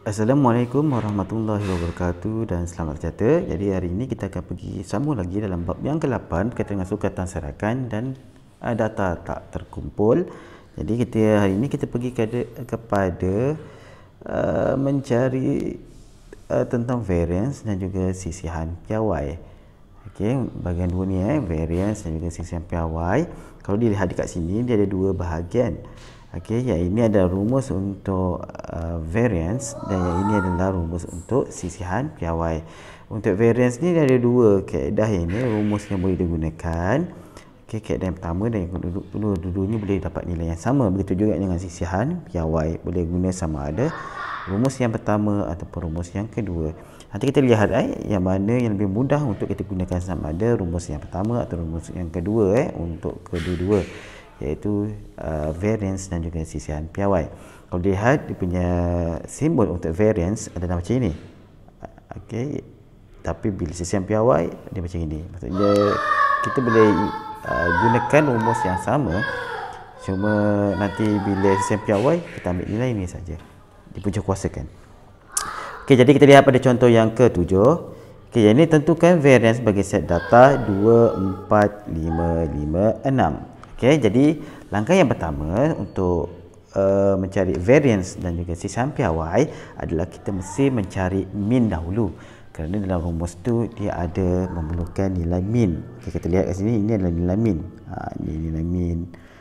Assalamualaikum warahmatullahi wabarakatuh dan selamat sejahtera. Jadi hari ini kita akan pergi sambung lagi dalam bab yang ke-8 berkaitan dengan sukatan serakan dan eh, data tak terkumpul. Jadi kita hari ini kita pergi ke, kepada uh, mencari uh, tentang variance dan juga sisihan piawai. Okey, bahagian dua ni eh, variance dan juga sisihan piawai. Kalau dilihat dekat sini dia ada dua bahagian. Okey, ya ini ada rumus untuk uh, variance dan yang ini adalah rumus untuk sisihan piawai. Untuk variance ni ada dua kaedah ini rumus yang boleh digunakan. Okey, kaedah yang pertama dan yang kedua dua-duanya boleh dapat nilai yang sama. Begitu juga dengan sisihan piawai boleh guna sama ada rumus yang pertama ataupun rumus yang kedua. Nanti kita lihat eh yang mana yang lebih mudah untuk kita gunakan sama ada rumus yang pertama atau rumus yang kedua eh untuk kedua-dua iaitu uh, variance dan juga sisihan piawai. Kalau dilihat dia punya simbol untuk variance adalah macam ini. Uh, Okey. Tapi bila sisihan piawai dia macam ini. Maksudnya kita boleh uh, gunakan rumus yang sama cuma nanti bila sisihan piawai kita ambil nilai ini saja. Dipunca kan. Okey, jadi kita lihat pada contoh yang ketujuh. Okey, ini tentukan variance bagi set data 2 4 5 5 6. Okey, jadi langkah yang pertama untuk uh, mencari variance dan juga si sampai y adalah kita mesti mencari min dahulu. Kerana dalam rumus tu dia ada memerlukan nilai min. Okey, kita lihat kat sini ini adalah nilai min. Ha, ini nilai min.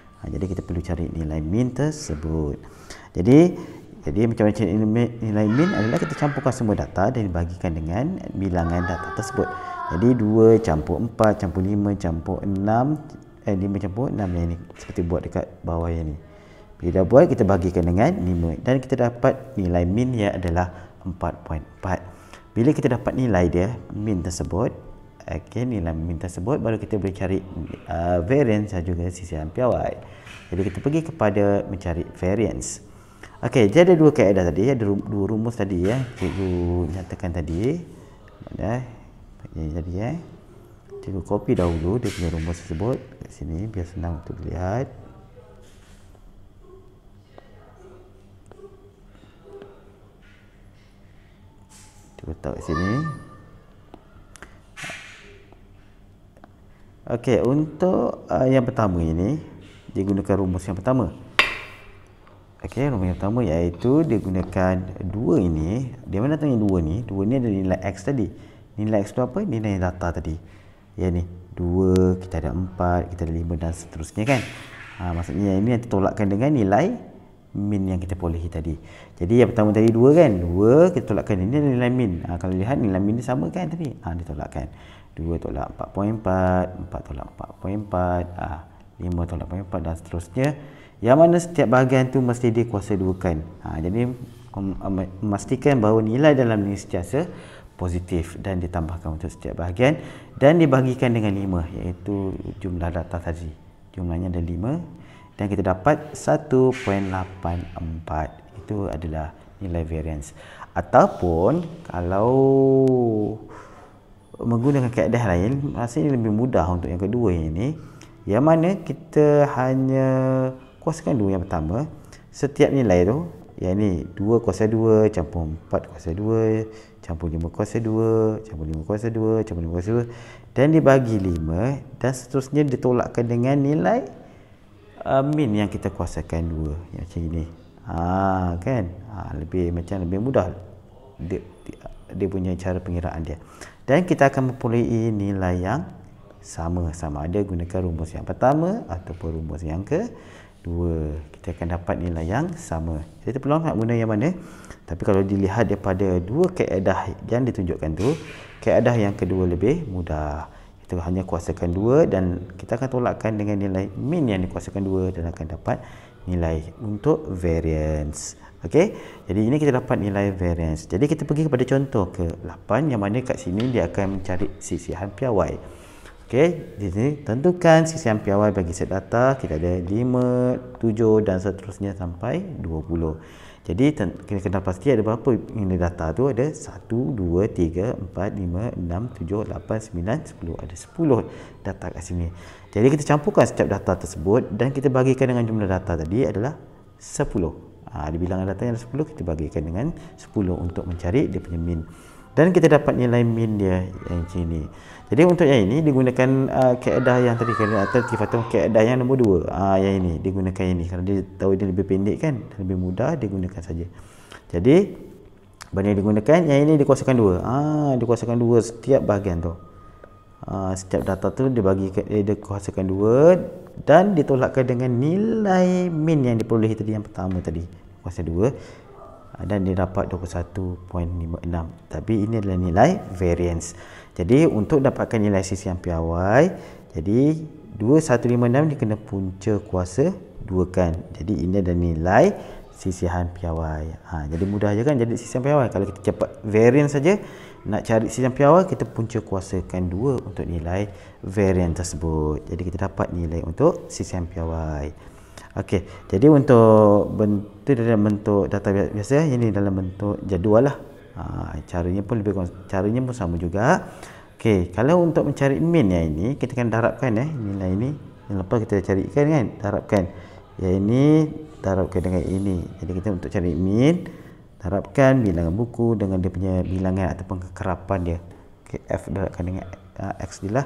Ha, jadi kita perlu cari nilai min tersebut. Jadi jadi macam mana cari nilai min adalah kita campurkan semua data dan bahagikan dengan bilangan data tersebut. Jadi 2 campur 4 campur 5 campur 6 eh, lima campur enam yang ni seperti buat dekat bawah yang ni bila dah buat kita bahagikan dengan lima dan kita dapat nilai min yang adalah 4.4 bila kita dapat nilai dia min tersebut okay, nilai min tersebut baru kita boleh cari uh, variance dan juga sisi piawai jadi kita pergi kepada mencari variance Okey, jadi ada dua kaedah tadi, ada dua rumus tadi ya. Cikgu nyatakan tadi. Mana? Ya, jadi ya cikgu copy dahulu dia punya rumus tersebut kat sini biar senang untuk dilihat cikgu letak sini ok untuk uh, yang pertama ini dia gunakan rumus yang pertama ok rumus yang pertama iaitu dia gunakan 2 ini dia mana tanya dua ni Dua ni ada nilai x tadi nilai x tu apa? nilai data tadi ya ni dua kita ada empat kita ada lima dan seterusnya kan ha, maksudnya yang ini nanti tolakkan dengan nilai min yang kita peroleh tadi jadi yang pertama tadi dua kan dua kita tolakkan ini nilai min ha, kalau lihat nilai min ni sama kan tadi ha, dia tolakkan 2 tolak empat empat tolak empat 4.4 empat ha, lima tolak empat dan seterusnya yang mana setiap bahagian tu mesti dia kuasa kan ha, jadi memastikan bahawa nilai dalam ni sejasa positif dan ditambahkan untuk setiap bahagian dan dibahagikan dengan 5 iaitu jumlah data tadi jumlahnya ada 5 dan kita dapat 1.84 itu adalah nilai variance ataupun kalau menggunakan kaedah lain rasa lebih mudah untuk yang kedua ini yang mana kita hanya kuasakan dua yang pertama setiap nilai tu yang ni 2 kuasa 2 campur 4 kuasa campur lima kuasa dua, campur lima kuasa dua, campur lima kuasa dua, dan dia bagi 5 dan seterusnya ditolakkan dengan nilai uh, min yang kita kuasakan dua. Yang macam ini ha, kan ha, lebih macam lebih mudah dia, dia, dia punya cara pengiraan dia dan kita akan mempunyai nilai yang sama sama ada gunakan rumus yang pertama ataupun rumus yang kedua, kita akan dapat nilai yang sama. Jadi perlu nak guna yang mana? Tapi kalau dilihat daripada dua kaedah yang ditunjukkan tu, kaedah yang kedua lebih mudah. Kita hanya kuasakan dua dan kita akan tolakkan dengan nilai min yang dikuasakan dua dan akan dapat nilai untuk variance. Okey. Jadi ini kita dapat nilai variance. Jadi kita pergi kepada contoh ke 8 yang mana kat sini dia akan mencari sisi piawai. Okey. Okey, di sini tentukan sisian piawai bagi set data. Kita ada 5, 7 dan seterusnya sampai 20. Jadi kita kena pasti ada berapa ini data tu ada 1 2 3 4 5 6 7 8 9 10 ada 10 data kat sini. Jadi kita campurkan setiap data tersebut dan kita bagikan dengan jumlah data tadi adalah 10. Ha, ada ah, bilangan data yang ada 10 kita bagikan dengan 10 untuk mencari dia punya mean dan kita dapat nilai min dia yang sini. Jadi untuk yang ini digunakan uh, kaedah yang tadi kan atau kaedah yang nombor dua. Uh, yang ini digunakan ini kerana dia tahu dia lebih pendek kan, lebih mudah digunakan saja. Jadi banyak digunakan yang ini dikuasakan dua. Ah uh, dikuasakan 2 setiap bahagian tu. Uh, setiap data tu dibagi dia eh, dikuasakan dua dan ditolakkan dengan nilai min yang diperoleh tadi yang pertama tadi. Kuasa dua. Ah, dan dia dapat 21.56 tapi ini adalah nilai variance jadi untuk dapatkan nilai sisi piawai, jadi 2156 dia kena punca kuasa 2 kan jadi ini adalah nilai sisihan piawai ha, jadi mudah je kan jadi sisihan piawai kalau kita cepat variance saja nak cari sisihan piawai kita punca kan 2 untuk nilai variance tersebut jadi kita dapat nilai untuk sisihan piawai Okey, jadi untuk bentuk dalam bentuk data biasa eh, ini dalam bentuk jadual lah. Ha, caranya pun lebih caranya pun sama juga. Okey, kalau untuk mencari min ya ini kita akan darabkan eh nilai ini yang lepas kita carikan kan darabkan ya ini darabkan dengan ini. Jadi kita untuk cari min darabkan bilangan buku dengan dia punya bilangan ataupun kekerapan dia. Okay, F darabkan dengan uh, X jelah.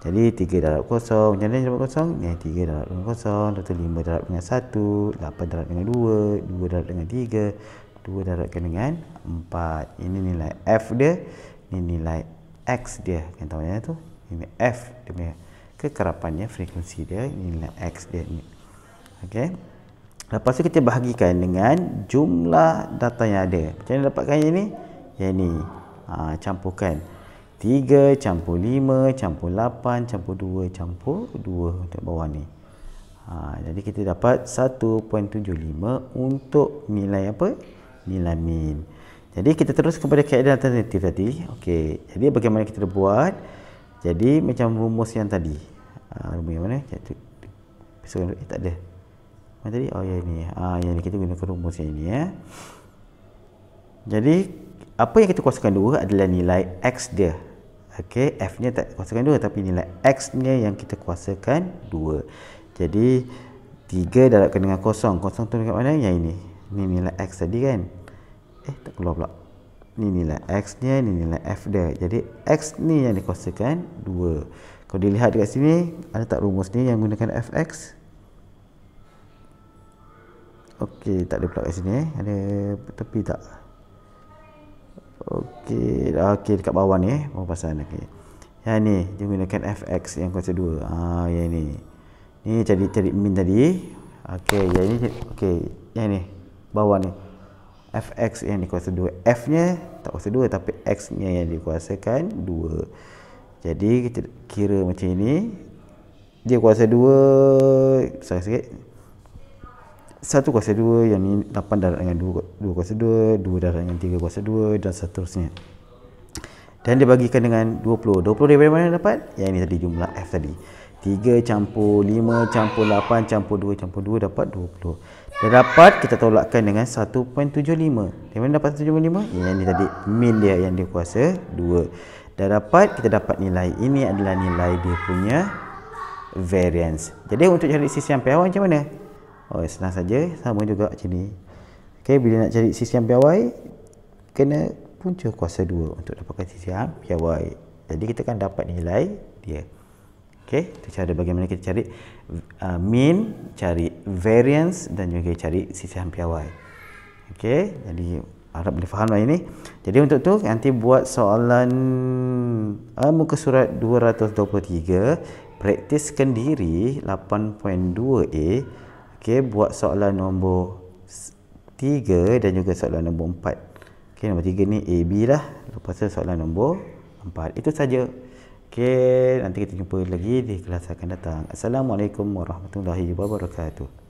Jadi 3 darab kosong, macam mana darab kosong? Yang 3 darab dengan kosong, lalu 5 darab dengan 1, 8 darab dengan 2, 2 darab dengan 3, 2 darabkan dengan 4. Ini nilai F dia, ini nilai X dia. Kan tahu macam tu? Ini F dia punya kekerapannya, frekuensi dia, ini nilai X dia. Ini. Okay. Lepas tu kita bahagikan dengan jumlah data yang ada. Macam mana dapatkan yang ni? Yang ah, ni. Ha, Campurkan. Tiga campur lima campur lapan campur dua campur dua untuk bawah ni ha, jadi kita dapat 1.75 untuk nilai apa nilai min jadi kita terus kepada keadaan alternatif tadi Okey. jadi bagaimana kita buat jadi macam rumus yang tadi ha, rumus yang mana Jatuh. eh tak ada mana tadi oh ya ini ha, yang ini kita gunakan rumus yang ini ya jadi apa yang kita kuasakan dulu adalah nilai x dia Okey, f nya tak kuasakan 2 tapi nilai x nya yang kita kuasakan 2 jadi 3 darabkan dengan kosong kosong tu dekat mana? yang ini ni nilai x tadi kan eh tak keluar pula ni nilai x nya ni nilai f dia jadi x ni yang dikuasakan 2 kalau dilihat dekat sini ada tak rumus ni yang gunakan fx Okey, tak ada pula kat sini eh. Ada tepi tak? Okey, okey dekat bawah ni eh. Oh, pasal ni. Okay. Yang ni, dia gunakan fx yang kuasa 2. Ah, ya ni. Ni cari cari min tadi. Okey, ya ni okey, ya ni bawah ni. fx yang dikuasa 2. F-nya tak kuasa 2 tapi x-nya yang dikuasakan 2. Jadi kita kira macam ini. Dia kuasa 2, sorry sikit satu kuasa dua yang ni lapan darat dengan dua, dua kuasa dua dua darat dengan tiga kuasa dua dan seterusnya dan dia bagikan dengan 20 20 daripada mana dapat? yang ini tadi jumlah F tadi 3 campur 5 campur 8 campur 2 campur 2 dapat 20 dia dapat kita tolakkan dengan 1.75 dia mana dapat 1.75? yang ini tadi min dia yang dia kuasa 2 dia dapat kita dapat nilai ini adalah nilai dia punya variance jadi untuk cari sisi sampai awal macam mana? Oh, senang saja sama juga macam ni. Okey, bila nak cari sisi yang piawai kena punca kuasa 2 untuk dapatkan sisi yang piawai. Jadi kita kan dapat nilai dia. Okey, kita cari bagaimana kita cari uh, mean, cari variance dan juga cari sisi yang piawai. Okey, jadi harap boleh faham lah ini. Jadi untuk tu nanti buat soalan uh, muka surat 223 praktiskan diri 8.2a Okey, buat soalan nombor 3 dan juga soalan nombor 4. Okey, nombor 3 ni A B lah. Lepas tu soalan nombor 4. Itu saja. Okey, nanti kita jumpa lagi di kelas akan datang. Assalamualaikum warahmatullahi wabarakatuh.